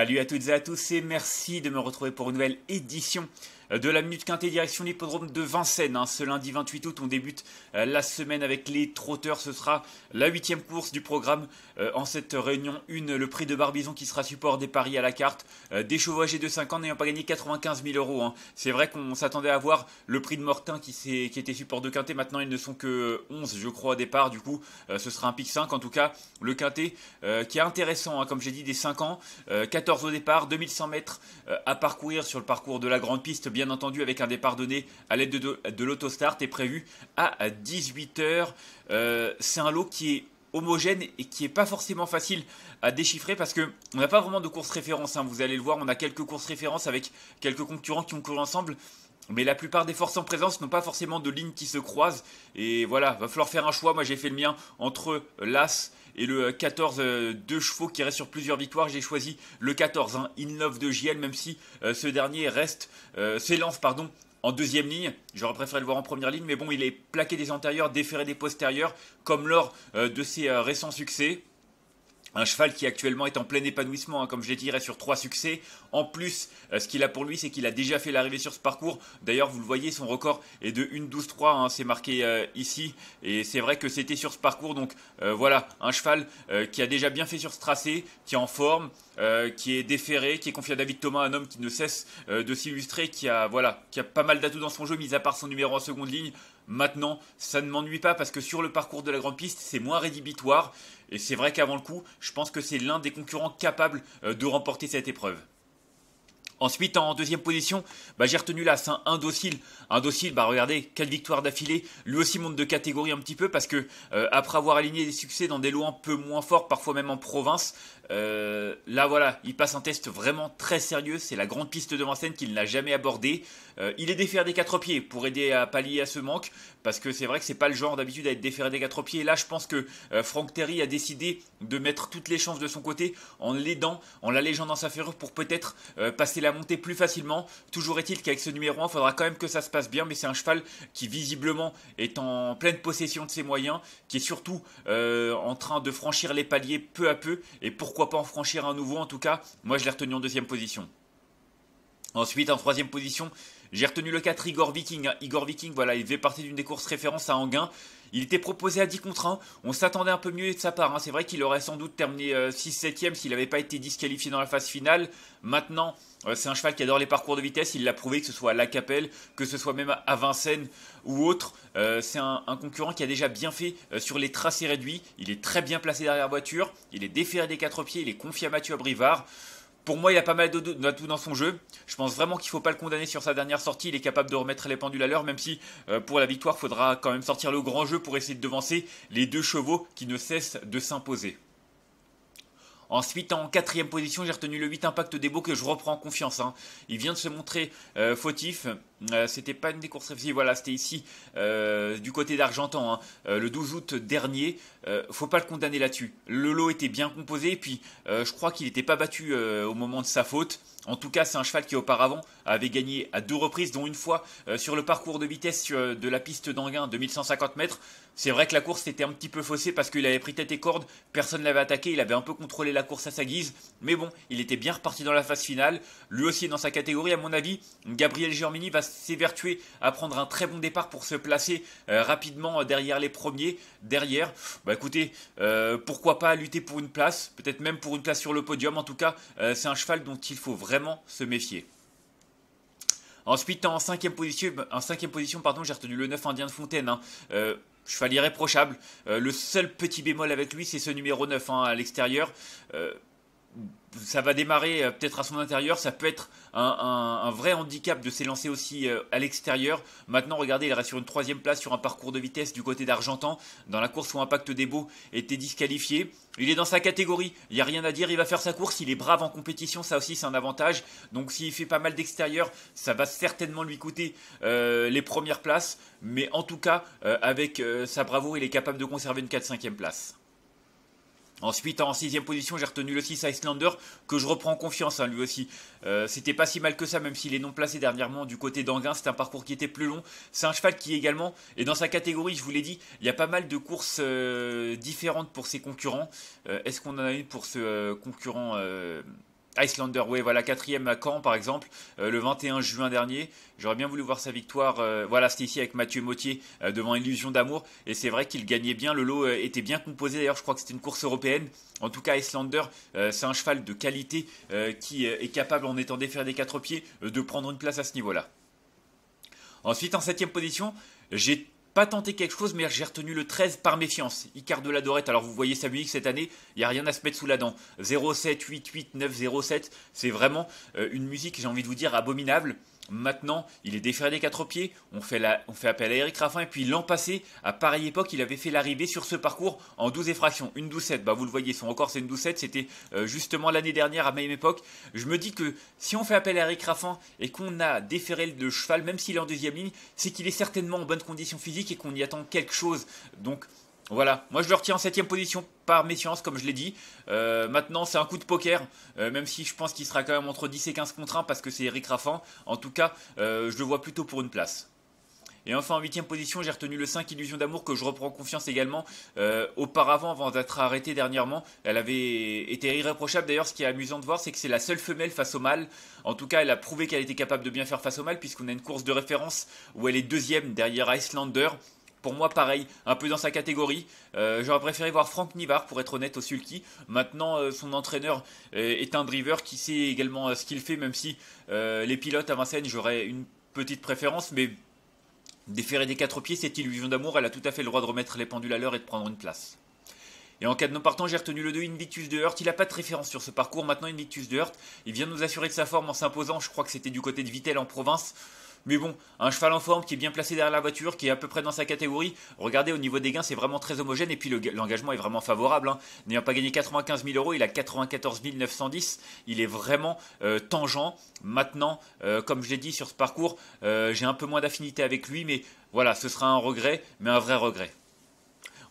Salut à toutes et à tous et merci de me retrouver pour une nouvelle édition de la Minute Quintée direction l'hippodrome de Vincennes. Hein. ce lundi 28 août, on débute euh, la semaine avec les trotteurs. Ce sera la huitième course du programme euh, en cette réunion une, Le prix de Barbizon qui sera support des paris à la carte. Euh, des chevaux âgés de 5 ans n'ayant pas gagné 95 000 euros. Hein. C'est vrai qu'on s'attendait à voir le prix de Mortin qui, qui était support de Quintée. Maintenant, ils ne sont que 11, je crois, au départ. Du coup, ce sera un pic 5. En tout cas, le quinté qui est intéressant, hein, comme j'ai dit, des 5 ans. 14 au départ, 2100 mètres à parcourir sur le parcours de la grande piste bien entendu avec un départ donné à l'aide de, de, l'autostart, est prévu à 18h. Euh, c'est un lot qui est homogène et qui n'est pas forcément facile à déchiffrer parce que on n'a pas vraiment de course référence. Hein. Vous allez le voir, on a quelques courses références avec quelques concurrents qui ont couru ensemble, mais la plupart des forces en présence n'ont pas forcément de lignes qui se croisent. Et voilà, va falloir faire un choix. Moi, j'ai fait le mien entre euh, l'As et le 14 euh, de euh, deux chevaux qui reste sur plusieurs victoires. J'ai choisi le 14, in In de JL, même si ce dernier reste, s'élance, pardon, en deuxième ligne. J'aurais préféré le voir en première ligne, mais bon, il est plaqué des antérieurs, déféré des postérieurs, comme lors de ses récents succès un cheval qui actuellement est en plein épanouissement, hein. comme je l'ai dit, sur trois succès. En plus, euh, ce qu'il a pour lui, c'est qu'il a déjà fait l'arrivée sur ce parcours. D'ailleurs, vous le voyez, son record est de 1 3 hein, c'est marqué euh, ici. Et c'est vrai que c'était sur ce parcours, donc euh, voilà, un cheval qui a déjà bien fait sur ce tracé, qui est en forme, qui est déféré, qui est confié à David Thomas, un homme qui ne cesse de s'illustrer, qui a voilà, qui a pas mal d'atouts dans son jeu, mis à part son numéro en seconde ligne. Maintenant, ça ne m'ennuie pas parce que sur le parcours de la grande piste, c'est moins rédhibitoire. Et c'est vrai qu'avant le coup, je pense que c'est l'un des concurrents capables euh, de remporter cette épreuve. Ensuite, en deuxième position, bah, j'ai retenu là, Saint un docile. Un bah, regardez, quelle victoire d'affilée. Lui aussi monte de catégorie un petit peu parce que, euh, après avoir aligné des succès dans des lots un peu moins forts, parfois même en province, euh, là voilà, il passe un test vraiment très sérieux, c'est la grande piste de scène qu'il n'a jamais abordée. Euh, il est déféré des quatre pieds pour aider à pallier à ce manque, parce que c'est vrai que c'est pas le genre d'habitude à être déféré des quatre pieds. Et là je pense que euh, Frank Terry a décidé de mettre toutes les chances de son côté en l'aidant, en l'allégeant dans sa ferrure pour peut-être passer la montée plus facilement. Toujours est-il qu'avec ce numéro 1, il faudra quand même que ça se passe bien, mais c'est un cheval qui visiblement est en pleine possession de ses moyens, qui est surtout en train de franchir les paliers peu à peu, et pourquoi pas en franchir un nouveau en tout cas. Moi je l'ai retenu en deuxième position. Ensuite en troisième position, j'ai retenu le 4 Igor Viking. Hein, Igor Viking, voilà, il fait partie d'une des courses références à Anguin. Il était proposé à 10 contre 1. On s'attendait un peu mieux de sa part. Hein. C'est vrai qu'il aurait sans doute terminé 6-7ème euh, s'il n'avait pas été disqualifié dans la phase finale. Maintenant, euh, c'est un cheval qui adore les parcours de vitesse. Il l'a prouvé, que ce soit à La Capelle, que ce soit même à Vincennes ou autre. Euh, c'est un, concurrent qui a déjà bien fait sur les tracés réduits. Il est très bien placé derrière la voiture. Il est déféré des quatre pieds. Il est confié à Mathieu Abrivard. Pour moi, il y a pas mal d'atouts dans son jeu. Je pense vraiment qu'il ne faut pas le condamner sur sa dernière sortie. Il est capable de remettre les pendules à l'heure, même si euh, pour la victoire, il faudra quand même sortir le grand jeu pour essayer de devancer les deux chevaux qui ne cessent de s'imposer. Ensuite, en quatrième position, j'ai retenu le 8 Impact Debo que je reprends confiance. Hein. Il vient de se montrer euh, fautif. Euh, c'était pas une des courses voilà, c'était ici euh, du côté d'Argentan, hein. le 12 août dernier. faut pas le condamner là-dessus. Le lot était bien composé, et puis je crois qu'il n'était pas battu au moment de sa faute. En tout cas, c'est un cheval qui auparavant avait gagné à deux reprises, dont une fois euh, sur le parcours de vitesse euh, de la piste d'Anguin, 2150 mètres. C'est vrai que la course était un petit peu faussée parce qu'il avait pris tête et corde, personne ne l'avait attaqué, il avait un peu contrôlé la course à sa guise, mais bon, il était bien reparti dans la phase finale. Lui aussi est dans sa catégorie, à mon avis, Gabriel Germini va s'évertuer à prendre un très bon départ pour se placer euh, rapidement derrière les premiers. Derrière, bah écoutez, pourquoi pas lutter pour une place, peut-être même pour une place sur le podium. En tout cas, c'est un cheval dont il faut vraiment vraiment se méfier. Ensuite, en cinquième position, en cinquième position pardon, j'ai retenu le 9 indien de Fontaine. Hein. Euh, je fais l'irréprochable euh, le seul petit bémol avec lui, c'est ce numéro 9 hein, à l'extérieur. Euh, ça va démarrer euh, peut-être à son intérieur, ça peut être un, vrai handicap de s'élancer aussi euh, à l'extérieur. Maintenant, regardez, il reste sur une troisième place sur un parcours de vitesse du côté d'Argentan, dans la course où Impact Debo était disqualifié. Il est dans sa catégorie, il n'y a rien à dire, il va faire sa course, il est brave en compétition, ça aussi c'est un avantage. Donc s'il fait pas mal d'extérieur, ça va certainement lui coûter euh, les premières places, mais en tout cas, avec sa bravoure il est capable de conserver une 4-5e place. Ensuite, en sixième position, j'ai retenu le 6 Icelander, que je reprends confiance, hein, lui aussi. Euh, c'était pas si mal que ça, même s'il est non placé dernièrement du côté d'Anguin. C'est un parcours qui était plus long. C'est un cheval qui également, et dans sa catégorie, je vous l'ai dit, il y a pas mal de courses euh, différentes pour ses concurrents. Euh, est-ce qu'on en a une pour ce concurrent Icelander, oui, voilà, quatrième à Caen par exemple, euh, le 21 juin dernier. J'aurais bien voulu voir sa victoire. Euh, voilà, c'était ici avec Mathieu Mottier euh, devant Illusion d'amour. Et c'est vrai qu'il gagnait bien. Le lot était bien composé. D'ailleurs, je crois que c'était une course européenne. En tout cas, Icelander, c'est un cheval de qualité qui est capable, en étant déféré des quatre pieds, de prendre une place à ce niveau-là. Ensuite, en septième position, j'ai pas tenté quelque chose, mais j'ai retenu le 13 par méfiance. Icar de la Dorette, alors vous voyez sa musique cette année, il n'y a rien à se mettre sous la dent. 07, 8, 8, 9, 07, c'est vraiment euh, une musique, j'ai envie de vous dire, abominable. Maintenant, il est déféré des quatre pieds. On fait, appel à Eric Raffin. Et puis l'an passé, à pareille époque, il avait fait l'arrivée sur ce parcours en 12 effractions. Une 12-7. Bah, vous le voyez, son record, c'est une 12-7. C'était euh, justement l'année dernière, à même époque. Je me dis que si on fait appel à Eric Raffin et qu'on a déféré le cheval, même s'il est en deuxième ligne, c'est qu'il est certainement en bonne condition physique et qu'on y attend quelque chose. Donc, voilà, moi je le retiens en septième position par méfiance, comme je l'ai dit. Euh, maintenant, c'est un coup de poker, euh, même si je pense qu'il sera quand même entre 10 et 15 contre 1 parce que c'est Eric Raffin, En tout cas, euh, je le vois plutôt pour une place. Et enfin, en huitième position, j'ai retenu le 5 Illusion d'amour que je reprends confiance également. auparavant, avant d'être arrêtée dernièrement, elle avait été irréprochable. D'ailleurs, ce qui est amusant de voir, c'est que c'est la seule femelle face au mâle. En tout cas, elle a prouvé qu'elle était capable de bien faire face au mâle, puisqu'on a une course de référence où elle est deuxième derrière Icelander pour moi pareil, un peu dans sa catégorie. Euh, j'aurais préféré voir Franck Nivard pour être honnête au Sulky. Maintenant, euh, son entraîneur euh, est un driver qui sait également ce qu'il fait, même si les pilotes à Vincennes, j'aurais une petite préférence, mais déférer des quatre pieds cette illusion d'amour, elle a tout à fait le droit de remettre les pendules à l'heure et de prendre une place. Et en cas de non partant, j'ai retenu le 2 Invictus de Hurt. Il n'a pas de référence sur ce parcours. Maintenant, Invictus de Hurt, il vient nous assurer de sa forme en s'imposant. Je crois que c'était du côté de Vittel en province. Mais bon, un cheval en forme qui est bien placé derrière la voiture, qui est à peu près dans sa catégorie. Regardez, au niveau des gains, c'est vraiment très homogène. Et puis l'engagement est vraiment favorable. Hein. N'ayant pas gagné 95 000 euros, il a 94 910. Il est vraiment euh, tangent. Maintenant, euh, comme je l'ai dit sur ce parcours, euh, j'ai un peu moins d'affinité avec lui, mais voilà, ce sera un regret, mais un vrai regret.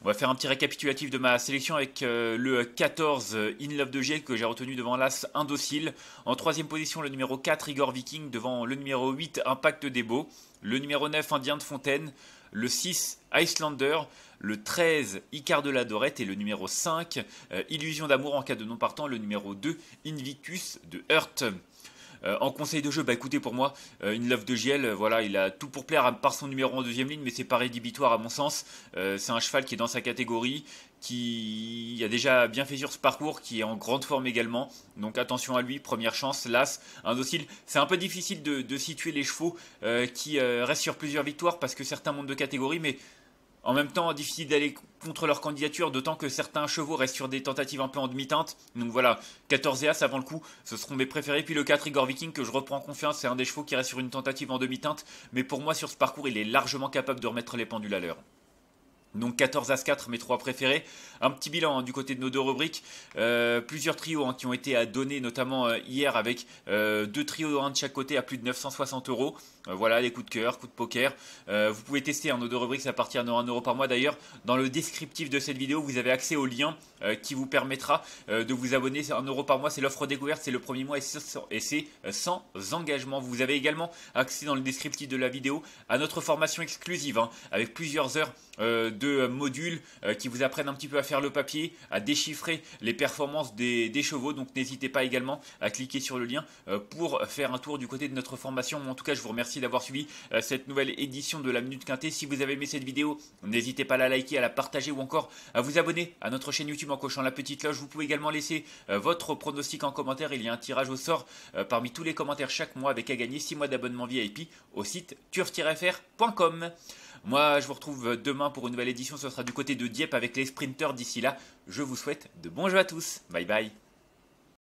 On va faire un petit récapitulatif de ma sélection avec euh, le 14 euh, In Love de G que j'ai retenu devant l'As Indocile. En troisième position, le numéro 4 Igor Viking devant le numéro 8 Impact Debo, le numéro 9 Indien de Fontaine, le 6 Icelander, le 13 Icar de la Dorette et le numéro 5 euh, Illusion d'amour en cas de non partant, le numéro 2 Invictus de Hurt. Euh, en conseil de jeu, bah écoutez, pour moi, euh, une love de Giel, euh, voilà, il a tout pour plaire à part son numéro en deuxième ligne, mais c'est pas rédhibitoire à mon sens. c'est un cheval qui est dans sa catégorie, qui a déjà bien fait sur ce parcours, qui est en grande forme également. Donc attention à lui, première chance, l'As, un docile. C'est un peu difficile de, de situer les chevaux qui restent sur plusieurs victoires parce que certains montent de catégorie, mais en même temps, difficile d'aller contre leur candidature, d'autant que certains chevaux restent sur des tentatives un peu en demi-teinte. Donc voilà, 14 et As avant le coup, ce seront mes préférés. Puis le 4 Igor Viking que je reprends confiance, c'est un des chevaux qui reste sur une tentative en demi-teinte. Mais pour moi, sur ce parcours, il est largement capable de remettre les pendules à l'heure. Donc 14 As 4, mes trois préférés. Un petit bilan hein, du côté de nos deux rubriques. Euh, plusieurs trios hein, qui ont été à donner, notamment euh, hier, avec euh, deux trios de chaque côté à plus de 960 euros. voilà, les coups de cœur, coups de poker. vous pouvez tester hein, nos deux rubriques, à partir de 1€ par mois. D'ailleurs, dans le descriptif de cette vidéo, vous avez accès au lien qui vous permettra de vous abonner. 1 euro par mois, c'est l'offre découverte, c'est le premier mois et c'est sans engagement. Vous avez également accès dans le descriptif de la vidéo à notre formation exclusive avec plusieurs heures euh, de modules euh, qui vous apprennent un petit peu à faire le papier, à déchiffrer les performances des, chevaux. Donc n'hésitez pas également à cliquer sur le lien euh, pour faire un tour du côté de notre formation. En tout cas, je vous remercie d'avoir suivi cette nouvelle édition de la Minute Quintée. Si vous avez aimé cette vidéo, n'hésitez pas à la liker, à la partager ou encore à vous abonner à notre chaîne YouTube en cochant la petite loge, Vous pouvez également laisser votre pronostic en commentaire. Il y a un tirage au sort parmi tous les commentaires chaque mois avec à gagner 6 mois d'abonnement VIP au site turf-fr.com. Moi, je vous retrouve demain pour une nouvelle édition. Ce sera du côté de Dieppe avec les sprinters d'ici là. Je vous souhaite de bons jeux à tous. Bye bye.